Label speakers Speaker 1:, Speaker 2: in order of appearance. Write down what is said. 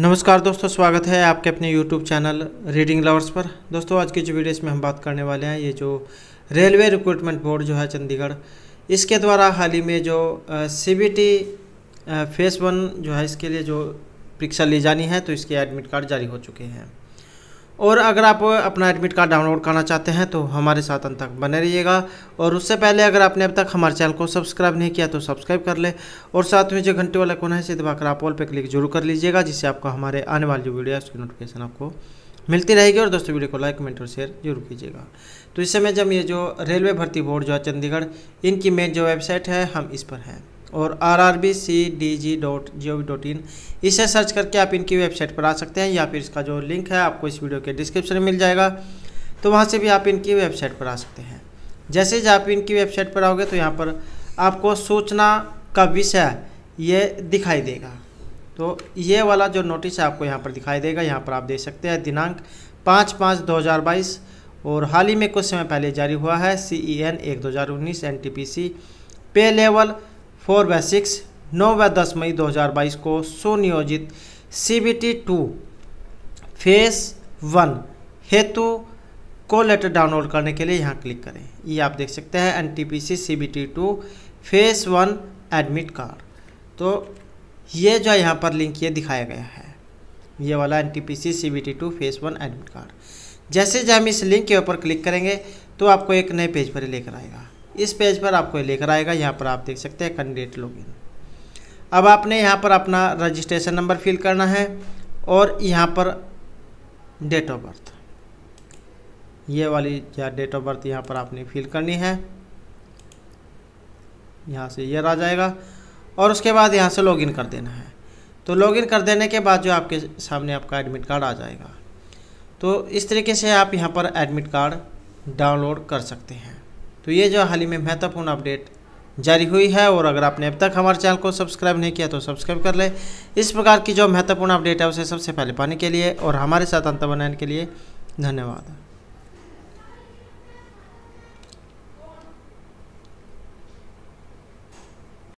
Speaker 1: नमस्कार दोस्तों स्वागत है आपके अपने YouTube चैनल रीडिंग लवर्स पर दोस्तों आज की जो वीडियो इसमें हम बात करने वाले हैं ये जो रेलवे रिक्रूटमेंट बोर्ड जो है चंडीगढ़ इसके द्वारा हाल ही में जो C B T phase one जो है इसके लिए जो परीक्षा ली जानी है तो इसके एडमिट कार्ड जारी हो चुके हैं और अगर आप अपना एडमिट कार्ड डाउनलोड करना चाहते हैं तो हमारे साथ अंत तक बने रहिएगा और उससे पहले अगर आपने अब तक हमारे चैनल को सब्सक्राइब नहीं किया तो सब्सक्राइब कर लें और साथ में जो घंटे वाला कोना है इसे दबाकर आप ऑल पर क्लिक जरूर कर लीजिएगा जिससे आपको हमारे आने वाली जो वीडियो है उसकी नोटिफिकेशन आपको मिलती रहेगी और दोस्तों वीडियो को लाइक कमेंट और शेयर जरूर कीजिएगा तो इस समय जब ये जो रेलवे भर्ती बोर्ड जो है चंडीगढ़ इनकी मेन जो वेबसाइट है हम इस पर हैं और R R B C D G dot G O V dot in इसे सर्च करके आप इनकी वेबसाइट पर आ सकते हैं या फिर इसका जो लिंक है आपको इस वीडियो के डिस्क्रिप्शन में मिल जाएगा तो वहाँ से भी आप इनकी वेबसाइट पर आ सकते हैं जैसे जब आप इनकी वेबसाइट पर आओगे तो यहाँ पर आपको सूचना का विषय ये दिखाई देगा तो ये वाला जो नोटिस है आपको यहाँ पर दिखाई देगा यहाँ पर आप देख सकते हैं दिनांक पाँच पाँच दो हज़ार बाईस और हाल ही में कुछ समय पहले जारी हुआ है सी ई एन एक दो हज़ार उन्नीस एन टी पी सी पे लेवल फोर व सिक्स नौ व दस मई 2022 को सुनियोजित C B T two phase one हेतु को लेटर डाउनलोड करने के लिए यहाँ क्लिक करें ये आप देख सकते हैं N T P C C B T two phase one admit card तो ये जो यहाँ पर लिंक ये दिखाया गया है ये वाला N T P C C B T two phase one admit card जैसे जब हम इस लिंक के ऊपर क्लिक करेंगे तो आपको एक नए पेज पर लेकर आएगा इस पेज पर आपको लेकर आएगा यहाँ पर आप देख सकते हैं कैंडिडेट लॉगिन अब आपने यहाँ पर अपना रजिस्ट्रेशन नंबर फिल करना है और यहाँ पर डेट ऑफ बर्थ ये वाली या डेट ऑफ बर्थ यहाँ पर आपने फिल करनी है यहाँ से ईयर आ जाएगा और उसके बाद यहाँ से लॉगिन कर देना है तो लॉगिन कर देने के बाद जो आपके सामने आपका एडमिट कार्ड आ जाएगा तो इस तरीके से आप यहाँ पर एडमिट कार्ड डाउनलोड कर सकते हैं तो ये जो हाल ही में महत्वपूर्ण अपडेट जारी हुई है और अगर आपने अब तक हमारे चैनल को सब्सक्राइब नहीं किया तो सब्सक्राइब कर ले इस प्रकार की जो महत्वपूर्ण अपडेट है उसे सबसे पहले पाने के लिए और हमारे साथ अंत बनाने के लिए धन्यवाद